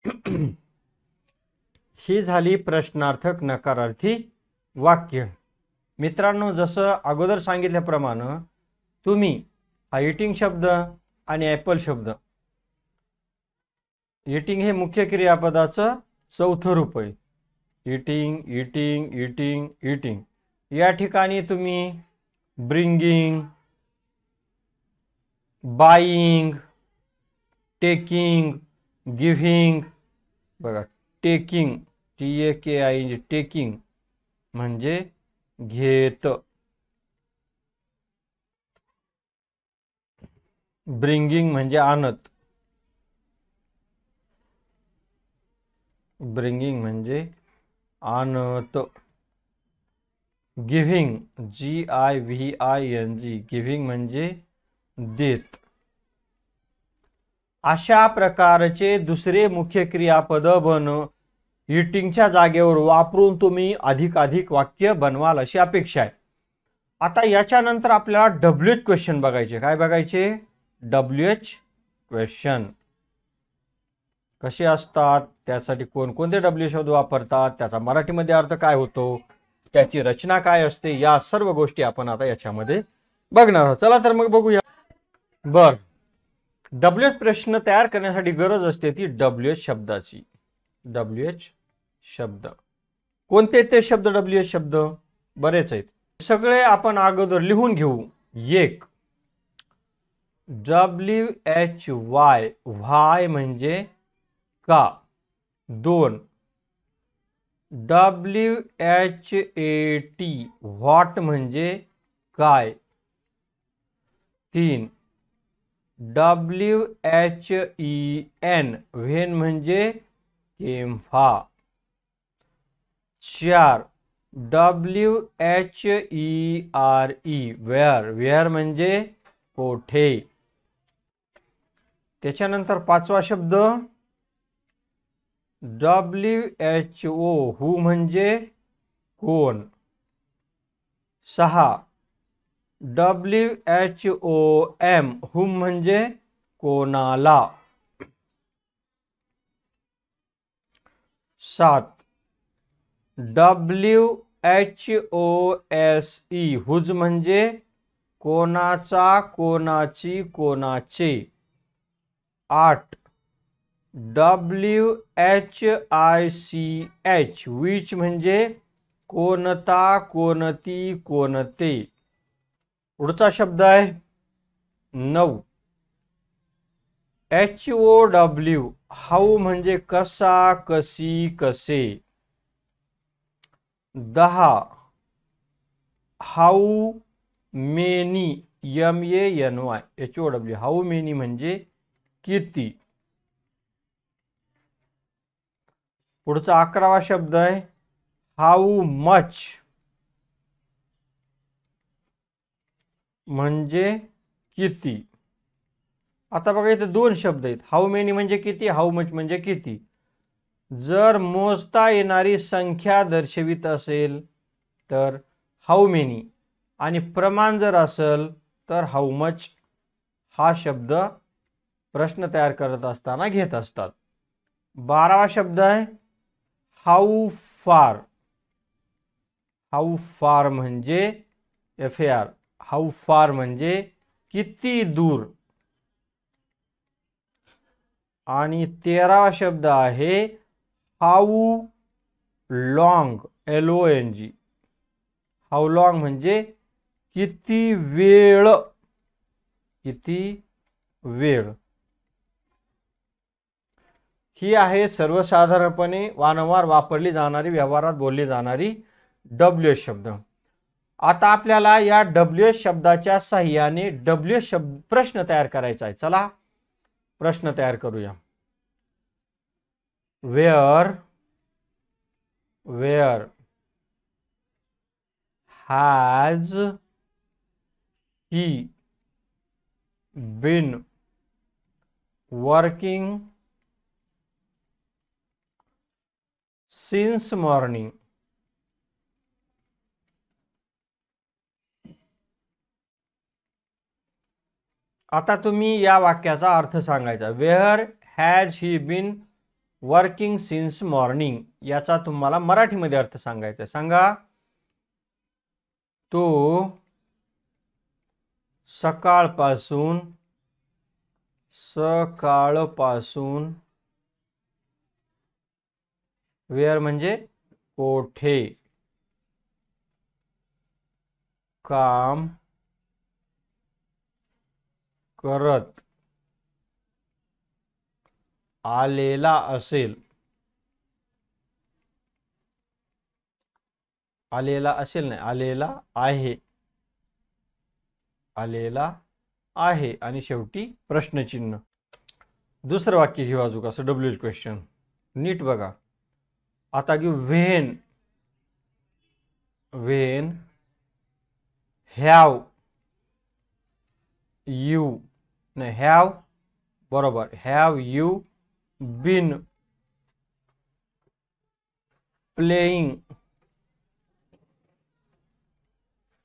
<clears throat> ही झाली प्रश्नार्थक नकारार्थी वाक्य मित्रांनो जसं अगोदर सांगितल्याप्रमाणे तुम्ही हा इटिंग शब्द आणि ॲपल शब्द इटिंग हे मुख्य क्रियापदाचं चौथं रूप आहे इटिंग इटिंग इटिंग इटिंग या ठिकाणी तुम्ही bringing buying taking giving baking T A K I G taking घेत ब्रिंगिंग म्हणजे आणत ब्रिंगिंग म्हणजे आणत giving G I V I N G giving म्हणजे देत अशा प्रकारचे दुसरे मुख्य क्रियापद बन इटिंगच्या जागेवर वापरून तुम्ही अधिकाधिक वाक्य बनवाल अशी अपेक्षा आहे आता याच्यानंतर आपल्याला डब्ल्यू एच क्वेश्चन बघायचे काय बघायचे डब्ल्यू एच क्वेश्चन कसे असतात त्यासाठी कोणकोणते डब्ल्यू शब्द वापरतात त्याचा मराठीमध्ये अर्थ काय होतो त्याची रचना काय असते या सर्व गोष्टी आपण आता याच्यामध्ये बघणार आहोत चला तर मग बघूया बर डब्ल्यू एच प्रश्न तयार करण्यासाठी गरज असते ती डब्ल्यू एच शब्दाची डब्ल्यू एच शब्द कोणते ते शब्द डब्ल्यू एच शब्द बरेच आहेत सगळे आपण अगोदर लिहून घेऊ एक डब्ल्यू एच वाय व्हाय म्हणजे का दोन W H A T what म्हणजे काय तीन W H E e N when मजे केम्फा चार W H E R E where where मजे कोठे त्याच्यानंतर पाचवा शब्द डब्ल्यू एच ओ हू म्हणजे कोण सहा W H O M whom म्हणजे कोणाला सात W H O S E whose म्हणजे कोणाचा कोणाची कोणाचे आठ W H I C H which म्हणजे कोणता कोणती कोणते पुढचा शब्द आहे नऊ एच ओ डब्ल्यू हाऊ म्हणजे कसा कसी कसे दहा how many M A N Y H O W how many म्हणजे किती पुढचा अकरावा शब्द आहे हाऊ मच म्हणजे किती आता बघा इथे दोन शब्द आहेत हाऊ मेनी म्हणजे किती हाऊ मच म्हणजे किती जर मोजता येणारी संख्या दर्शवित असेल तर हाऊ मेनी आणि प्रमाण जर असेल तर हाऊ मच हा शब्द प्रश्न तयार करत असताना घेत असतात बारावा शब्द आहे हाऊ फार हाऊ फार म्हणजे एफ ए आर हाऊ फार म्हणजे किती दूर आणि तेरावा शब्द आहे how long L O N G how long म्हणजे किती वेळ किती वेळ ही आहे सर्वसाधारणपणे वारंवार वापरली जाणारी व्यवहारात बोलली जाणारी डब्ल्यू शब्द आता आपल्याला या डब्ल्यू एस शब्दाच्या सहाय्याने डब्ल्यू एस शब्द प्रश्न तयार करायचा आहे चला प्रश्न तयार करूया where where has he been working since morning आता तुम्ही या वाक्याचा अर्थ सांगायचा where has he been working since morning याचा तुम्हाला मराठीमध्ये अर्थ सांगायचा सांगा तो सकाळपासून सकाळपासून वेअर म्हणजे कोठे काम करत आलेला असेल आलेला असेल नाही आलेला आहे आलेला आहे आणि शेवटी प्रश्नचिन्ह दुसरं वाक्य घेऊ अजून असं डब्ल्यू एच क्वेश्चन नीट बघा आता घेऊ व्हेन व्हेन हॅव यू ने हैव बराबर have you been playing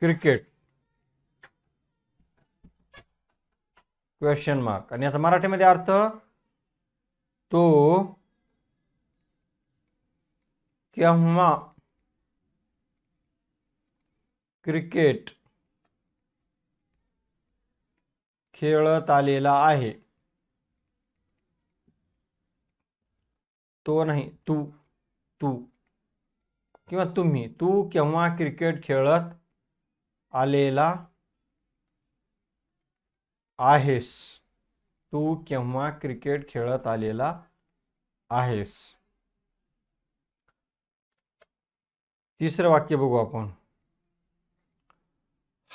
cricket question mark Marathi मध्य अर्थ तो क्रिकेट खेळत आलेला आहे तो नाही तू तू किंवा तुम्ही तू केव्हा क्रिकेट खेळत आलेला आहेस तू केव्हा क्रिकेट खेळत आलेला आहेस तिसरं वाक्य बघू आपण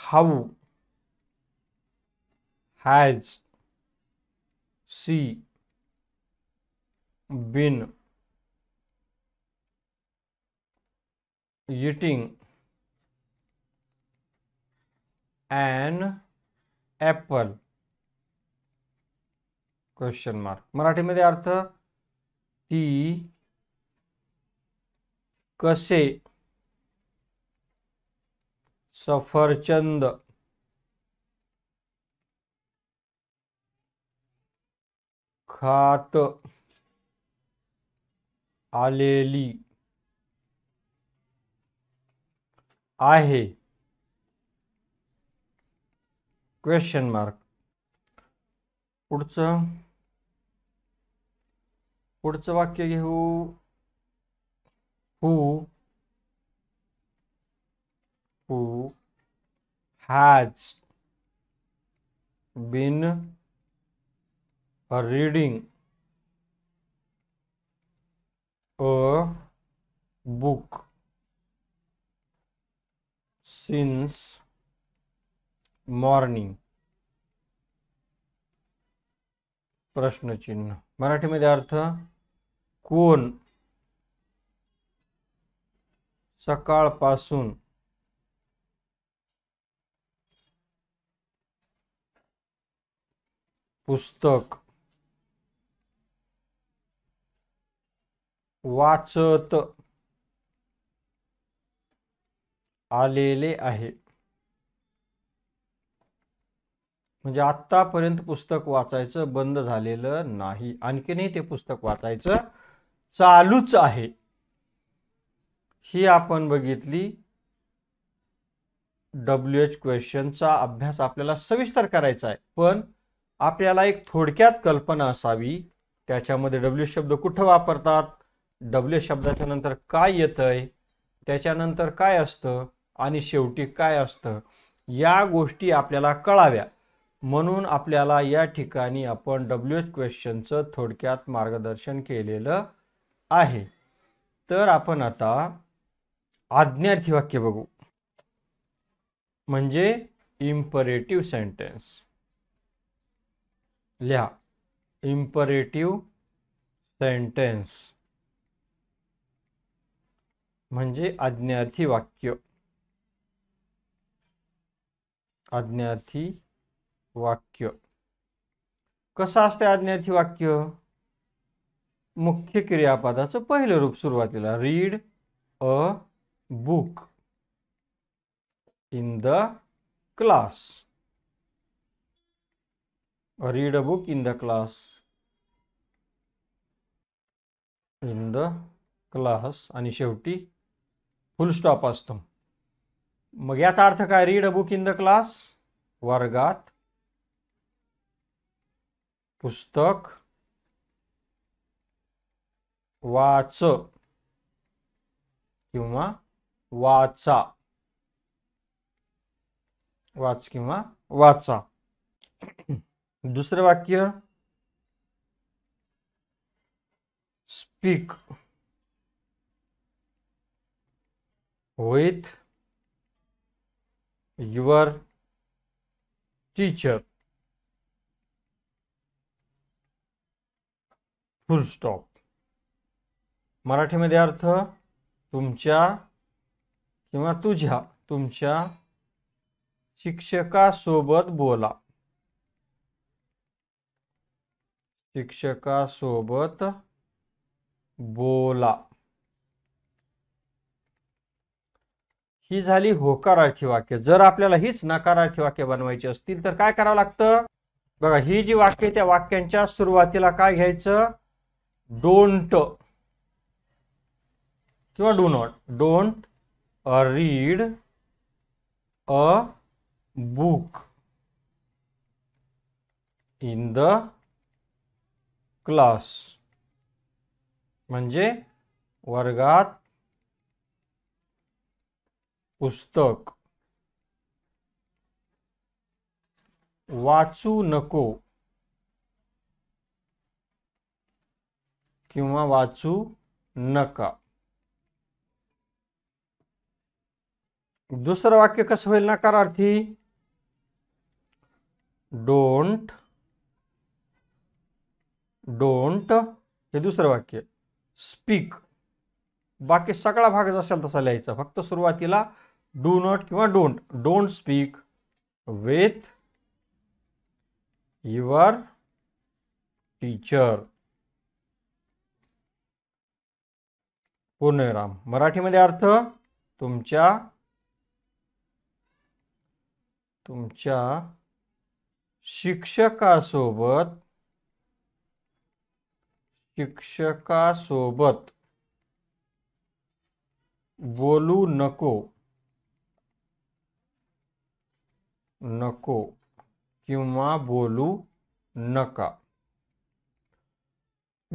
how has she been eating an apple question mark मराठीमध्ये अर्थ ती कसे सफरचंद खात आलेली आहे क्वेश्चन मार्क पुढचं पुढचं वाक्य घेऊ who who has been are reading a book since morning प्रश्नचिन्ह मराठीमध्ये अर्थ कोण सकाळपासून पुस्तक वाचत आलेले आहे म्हणजे आत्तापर्यंत पुस्तक वाचायचं बंद झालेलं नाही आणखीनही ते पुस्तक वाचायचं चालूच आहे ही आपण बघितली डब्ल्यू एच क्वेश्चनचा अभ्यास आपल्याला सविस्तर करायचा आहे पण आपल्याला एक थोडक्यात कल्पना असावी त्याच्यामध्ये डब्ल्यू शब्द कुठं वापरतात डब्ल्यू शब्दाच्या नंतर काय येतंय त्याच्यानंतर काय असतं आणि शेवटी काय असतं या गोष्टी आपल्याला कळाव्या म्हणून आपल्याला या ठिकाणी आपण डब्ल्यू एच क्वेश्चनचं थोडक्यात मार्गदर्शन केलेलं आहे तर आपण आता आज्ञार्थी वाक्य बघू म्हणजे इम्परेटिव्ह सेंटेन्स लिहा इम्परेटिव्ह सेंटेन्स म्हणजे आज्ञार्थी वाक्य आज्ञार्थी वाक्य कसं असते आज्ञार्थी वाक्य मुख्य क्रियापदाचं पहिलं रूप सुरुवातीला read a book in the class read a book in the class in the class आणि शेवटी फुल स्टॉप असतो मग याचा अर्थ काय read a book in the class वर्गात पुस्तक वाच किंवा वाचा वाच किंवा वाचा दुसरं वाक्य speak with your teacher full stop मराठीमध्ये अर्थ तुमच्या किंवा तुझ्या तुमच्या शिक्षकासोबत बोला सोबत बोला ही झाली होकारार्थी वाक्य जर आपल्याला हीच नकारार्थी वाक्य बनवायची असतील तर काय करावं लागतं बघा ही जी वाक्य त्या वाक्यांच्या सुरुवातीला काय घ्यायचं डोंट किंवा do not don't read a book in the class म्हणजे वर्गात पुस्तक वाचू नको किंवा वाचू नका दुसरं वाक्य कसं होईल अर्थी डोंट डोंट हे दुसरं वाक्य स्पीक बाकी सगळा भाग असेल तसा लिहायचा फक्त सुरुवातीला डू नॉट किंवा don't don't speak with your teacher पूर्णविराम मराठीमध्ये अर्थ तुमच्या तुमच्या शिक्षकासोबत शिक्षकासोबत बोलू नको नको किंवा बोलू नका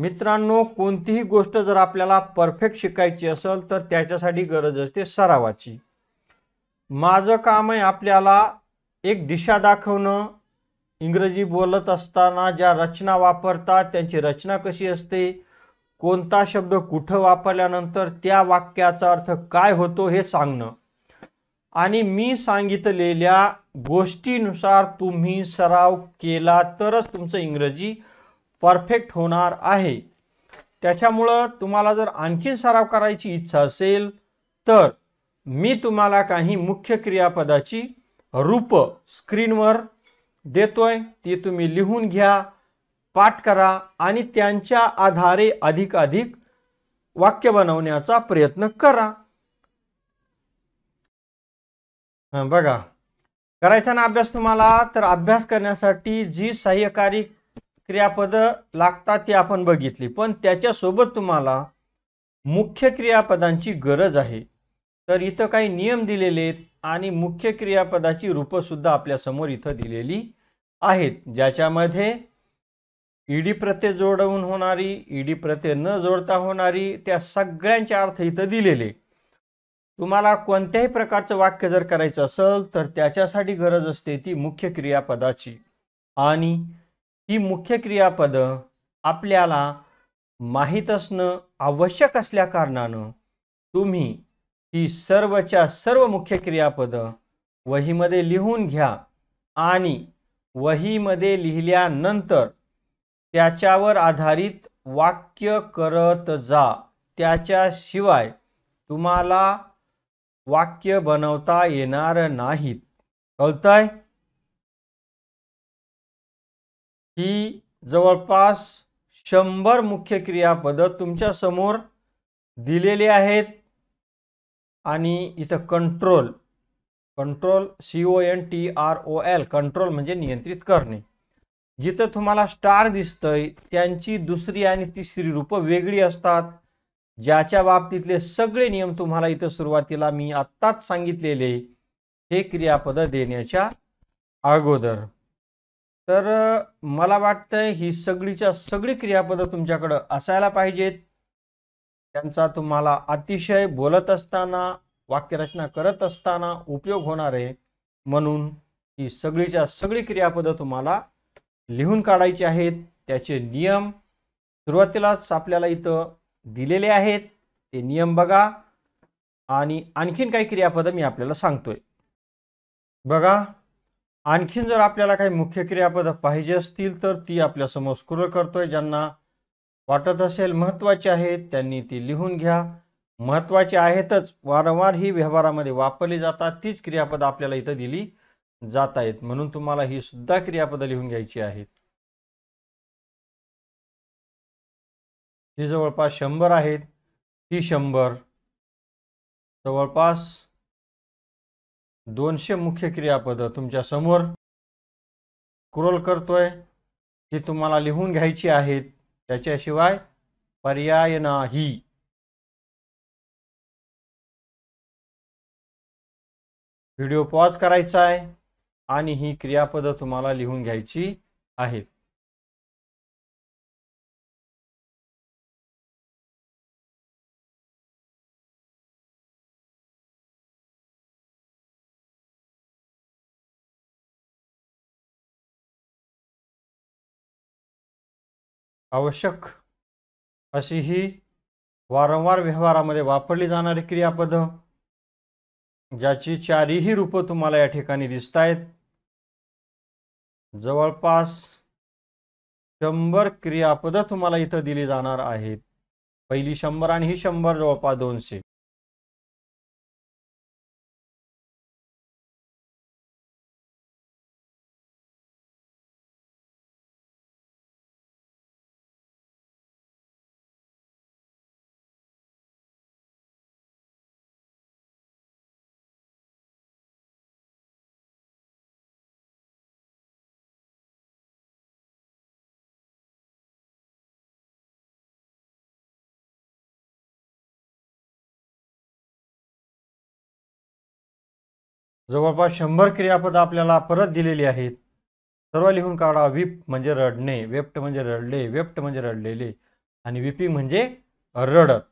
मित्रांनो कोणतीही गोष्ट जर आपल्याला परफेक्ट शिकायची असेल तर त्याच्यासाठी गरज असते सरावाची माझं काम आहे आपल्याला एक दिशा दाखवणं इंग्रजी बोलत असताना ज्या रचना वापरतात त्यांची रचना कशी असते कोणता शब्द कुठं वापरल्यानंतर त्या वाक्याचा अर्थ काय होतो हे सांगणं आणि मी सांगितलेल्या गोष्टीनुसार तुम्ही सराव केला तरच तुमचं इंग्रजी परफेक्ट होणार आहे त्याच्यामुळं तुम्हाला जर आणखीन सराव करायची इच्छा असेल तर मी तुम्हाला काही मुख्य क्रियापदाची रूप स्क्रीनवर देतोय ती तुम्ही लिहून घ्या पाठ करा आणि त्यांच्या आधारे अधिकाधिक वाक्य बनवण्याचा प्रयत्न करा बघा करायचा ना अभ्यास तुम्हाला तर अभ्यास करण्यासाठी जी सहाय्यकारी क्रियापदं लागतात ती आपण बघितली पण त्याच्यासोबत तुम्हाला मुख्य क्रियापदांची गरज आहे तर इथं काही नियम दिलेले आहेत आणि मुख्य क्रियापदाची रूपंसुद्धा आपल्यासमोर इथं दिलेली आहेत ज्याच्यामध्ये ईडी प्रत्यय जोडवून होणारी ईडी प्रत्यय न जोडता होणारी त्या सगळ्यांचे अर्थ इथं दिलेले तुम्हाला कोणत्याही प्रकारचं वाक्य जर करायचं असेल तर त्याच्यासाठी गरज असते ती मुख्य क्रियापदाची आणि ही मुख्य क्रियापदं आपल्याला माहीत असणं आवश्यक असल्या कारणानं तुम्ही ही सर्वच्या सर्व मुख्य क्रियापदं वहीमध्ये लिहून घ्या आणि वहीमध्ये लिहिल्यानंतर त्याच्यावर आधारित वाक्य करत जा त्याच्याशिवाय तुम्हाला वाक्य बनवता येणार नाहीत कळतंय ही जवळपास शंभर मुख्य क्रियापद तुमच्या समोर दिलेले आहेत आणि इथं control control C O N T R O L control म्हणजे नियंत्रित करणे जिथं तुम्हाला स्टार दिसतंय त्यांची दुसरी आणि तिसरी रूपं वेगळी असतात ज्याच्या बाबतीतले सगळे नियम तुम्हाला इथं सुरुवातीला मी आत्ताच सांगितलेले हे क्रियापद देण्याच्या अगोदर तर मला वाटतंय ही सगळीच्या सगळी क्रियापदं तुमच्याकडं असायला पाहिजेत त्यांचा तुम्हाला अतिशय बोलत असताना वाक्यरचना करत असताना उपयोग होणार आहे म्हणून ही सगळीच्या सगळी क्रियापदं तुम्हाला लिहून काढायची आहेत त्याचे नियम सुरुवातीलाच आपल्याला इथं दिलेले आहेत ते नियम बघा आणि आणखीन काही क्रियापदं मी आपल्याला सांगतोय बघा आणखीन जर आपल्याला काही मुख्य क्रियापदं पाहिजे असतील तर ती आपल्यासमोर स्क्रोल करतोय ज्यांना वाटत असेल महत्त्वाचे आहेत त्यांनी ती लिहून घ्या महत्त्वाचे आहेतच वारंवार ही व्यवहारामध्ये वापरली जातात तीच क्रियापदं आपल्याला इथं दिली जात आहेत म्हणून तुम्हाला ही सुद्धा क्रियापदं लिहून घ्यायची आहेत जी जवळपास शंभर आहेत ती शंभर जवळपास दोनशे मुख्य क्रियापद तुमच्या समोर क्रोल करतोय ही तुम्हाला लिहून घ्यायची आहेत त्याच्याशिवाय पर्याय नाही व्हिडिओ पॉज करायचा आहे आणि ही क्रियापदं तुम्हाला लिहून घ्यायची आहेत आवश्यक अशी ही वारंवार व्यवहारामध्ये वापरली जाणारी क्रियापद ज्याची चारीही रूपं तुम्हाला या ठिकाणी दिसत आहेत जवळपास शंभर क्रियापद तुम्हाला इथं दिली जाणार आहेत पहिली शंभर आणि ही शंभर जवळपास दोनशे जवळपास शंभर क्रियापद आपल्याला परत दिलेली आहेत सर्व लिहून काढा विप म्हणजे रडणे वेप्ट म्हणजे रडले वेप्ट म्हणजे रडलेले आणि विपिंग म्हणजे रडत